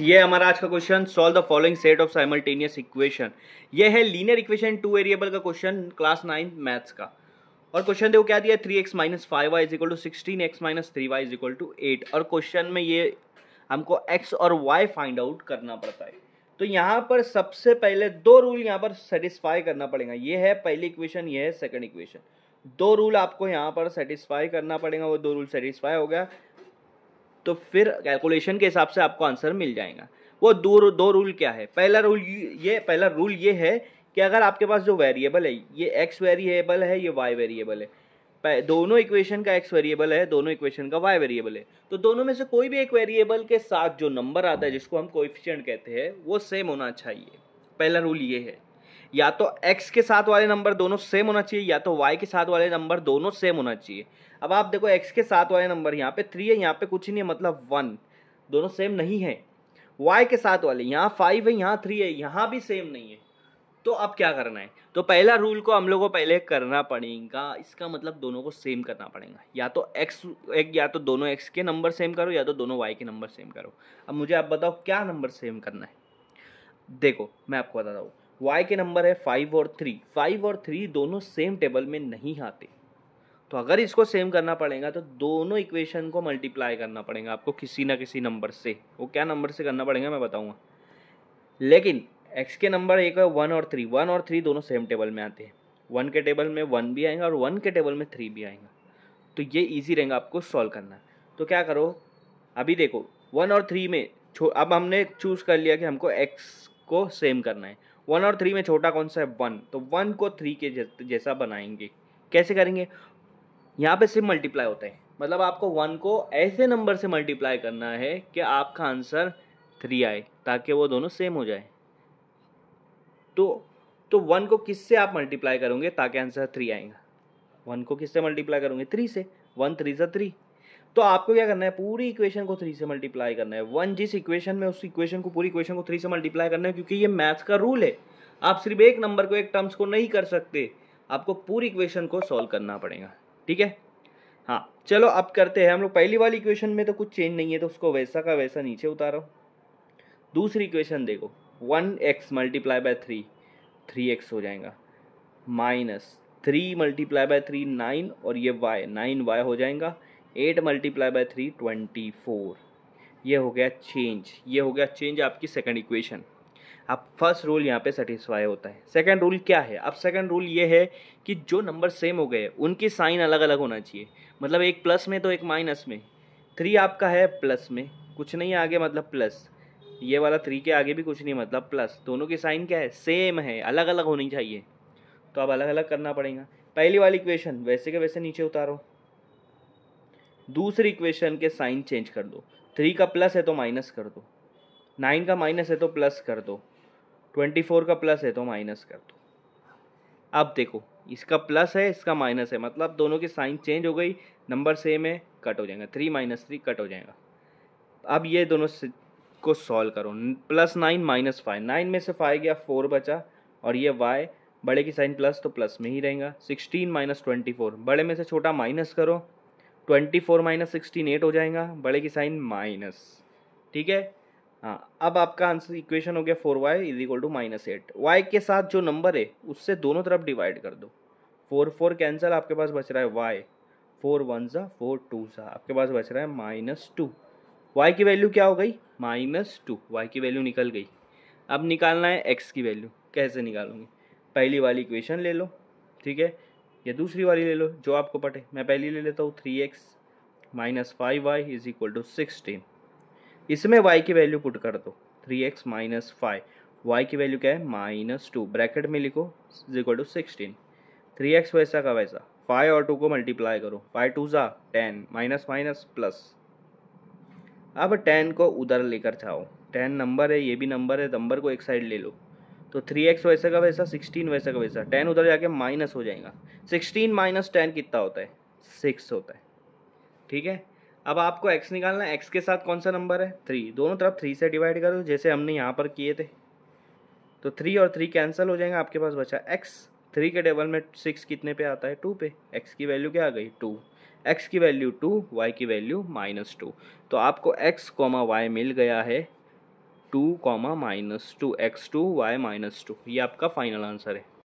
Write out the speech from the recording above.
ये हमारा आज का question solve the following set of simultaneous equation ये है लीनियर इक्वेशन टू वेरिएबल का क्वेश्चन क्लास नाइन मैथ्स का और क्वेश्चन देखो क्या दिया three X minus five Y is equal to sixteen X minus three Y is equal to eight और question में ये हमको एक्स और वाई फाइंड आउट करना पड़ता है तो यहाँ पर सबसे पहले दो रूल यहाँ पर सेटिस्फाई करना पड़ेगा ये है पहली इक्वेशन ये है सेकेंड इक्वेशन दो रूल आपको यहाँ पर सेटिस्फाई करना पड़ेगा वो दो रूल सेटिस्फाई हो गया तो फिर कैलकुलेशन के हिसाब से आपको आंसर मिल जाएगा वो दो दो रूल क्या है पहला रूल ये पहला रूल ये है कि अगर आपके पास जो वेरिएबल है ये एक्स वेरिएबल है ये वाई वेरिएबल है दोनों इक्वेशन का एक्स वेरिएबल है दोनों इक्वेशन का वाई वेरिएबल है तो दोनों में से कोई भी एक वेरिएबल के साथ जो नंबर आता है जिसको हम कोफिशेंट कहते हैं वो सेम होना चाहिए पहला रूल ये है या तो एक्स के साथ वाले नंबर दोनों सेम होना चाहिए या तो वाई के साथ वाले नंबर दोनों सेम होना चाहिए अब आप देखो एक्स के साथ वाले नंबर यहाँ पे थ्री है यहाँ पे कुछ नहीं है मतलब वन दोनों सेम नहीं है वाई के साथ वाले यहाँ फाइव है यहाँ थ्री है यहाँ भी सेम नहीं है तो अब क्या करना है तो पहला रूल को हम लोग को पहले करना पड़ेगा इसका मतलब दोनों को सेम करना पड़ेगा या तो एक्स एक या तो दोनों एक्स के नंबर सेम करो या तो दोनों वाई के नंबर सेम करो अब मुझे आप बताओ क्या नंबर सेम करना है देखो मैं आपको बताता हूँ वाई के नंबर है फाइव और थ्री फाइव और थ्री दोनों सेम टेबल में नहीं आते तो अगर इसको सेम करना पड़ेगा तो दोनों इक्वेशन को मल्टीप्लाई करना पड़ेगा आपको किसी ना किसी नंबर से वो क्या नंबर से करना पड़ेगा मैं बताऊँगा लेकिन एक्स के नंबर एक है वन और थ्री वन और थ्री दोनों सेम टेबल में आते हैं वन के टेबल में वन भी आएगा और वन के टेबल में थ्री भी आएगा तो ये ईजी रहेगा आपको सॉल्व करना तो क्या करो अभी देखो वन और थ्री में छो अब हमने चूज़ कर लिया कि हमको एक्स को सेम करना है वन और थ्री में छोटा कौन सा है वन तो वन को थ्री के जैसा बनाएंगे कैसे करेंगे यहाँ पे सिर्फ मल्टीप्लाई होते हैं मतलब आपको वन को ऐसे नंबर से मल्टीप्लाई करना है कि आपका आंसर थ्री आए ताकि वो दोनों सेम हो जाए तो तो वन को किससे आप मल्टीप्लाई करोगे ताकि आंसर थ्री आएगा वन को किससे मल्टीप्लाई करोगे थ्री से वन थ्री ज़ा थ्री तो आपको क्या करना है पूरी इक्वेशन को थ्री से मल्टीप्लाई करना है वन जिस इक्वेशन में उस इक्वेशन को पूरी इक्वेशन को थ्री से मल्टीप्लाई करना है क्योंकि ये मैथ्स का रूल है आप सिर्फ एक नंबर को एक टर्म्स को नहीं कर सकते आपको पूरी इक्वेशन को सॉल्व करना पड़ेगा ठीक है हाँ चलो अब करते हैं हम लोग पहली वाली इक्वेशन में तो कुछ चेंज नहीं है तो उसको वैसा का वैसा नीचे उतारो दूसरी इक्वेशन देखो one X multiply by three three X हो जाएगा minus three multiply by three nine और ये वाई नाइन वाई हो जाएगा eight multiply by three twenty four ये हो गया चेंज ये हो गया चेंज आपकी सेकेंड इक्वेशन अब फर्स्ट रूल यहाँ पे सेटिस्फाई होता है सेकंड रूल क्या है अब सेकंड रूल ये है कि जो नंबर सेम हो गए उनकी साइन अलग अलग होना चाहिए मतलब एक प्लस में तो एक माइनस में थ्री आपका है प्लस में कुछ नहीं आगे मतलब प्लस ये वाला थ्री के आगे भी कुछ नहीं मतलब प्लस दोनों की साइन क्या है सेम है अलग अलग होनी चाहिए तो अब अलग अलग करना पड़ेगा पहली वाली इक्वेशन वैसे के वैसे नीचे उतारो दूसरी इक्वेशन के साइन चेंज कर दो थ्री का प्लस है तो माइनस कर दो नाइन का माइनस है तो प्लस कर दो ट्वेंटी फोर का प्लस है तो माइनस कर दो अब देखो इसका प्लस है इसका माइनस है मतलब दोनों की साइन चेंज हो गई नंबर सेम है कट हो जाएगा थ्री माइनस थ्री कट हो जाएगा अब ये दोनों को सॉल्व करो plus nine minus five nine में से फाइव गया फोर बचा और ये वाई बड़े की साइन प्लस तो प्लस में ही रहेगा सिक्सटीन माइनस ट्वेंटी फोर बड़े में से छोटा माइनस करो twenty four minus sixteen eight हो जाएगा बड़े की साइन माइनस ठीक है हाँ अब आपका आंसर इक्वेशन हो गया four Y is equal to minus eight Y के साथ जो नंबर है उससे दोनों तरफ डिवाइड कर दो फोर फोर कैंसल आपके पास बच रहा है वाई फोर वन सा फोर टू सा आपके पास बच रहा है माइनस टू वाई की वैल्यू क्या हो गई माइनस टू वाई की वैल्यू निकल गई अब निकालना है एक्स की वैल्यू कैसे निकालूंगी पहली वाली इक्वेशन ले लो ठीक है या दूसरी वाली ले लो जो आपको पटे मैं पहली ले लेता हूँ three X minus five Y is equal to sixteen इसमें वाई की वैल्यू पुट कर दो three X minus five Y की वैल्यू क्या है माइनस टू ब्रैकेट में लिखो is equal to sixteen three X वैसा का वैसा फाइव और टू को मल्टीप्लाई करो फाइव टू ज़ा टेन माइनस माइनस प्लस अब टेन को उधर लेकर जाओ टेन नंबर है ये भी नंबर है नंबर को एक साइड ले लो तो थ्री एक्स वैसे का वैसा सिक्सटीन वैसे का वैसा टेन उधर जाके माइनस हो जाएगा सिक्सटीन माइनस टेन कितना होता है सिक्स होता है ठीक है अब आपको एक्स निकालना है एक्स के साथ कौन सा नंबर है थ्री दोनों तरफ थ्री से डिवाइड करो जैसे हमने यहाँ पर किए थे तो थ्री और थ्री कैंसिल हो जाएंगे आपके पास बचा एक्स थ्री के टेबल में सिक्स कितने पे आता है टू पे एक्स की वैल्यू क्या आ गई टू एक्स की वैल्यू टू वाई की वैल्यू माइनस टू तो आपको एक्स कोमा वाई मिल गया है two comma minus two X two Y minus two ये आपका फाइनल आंसर है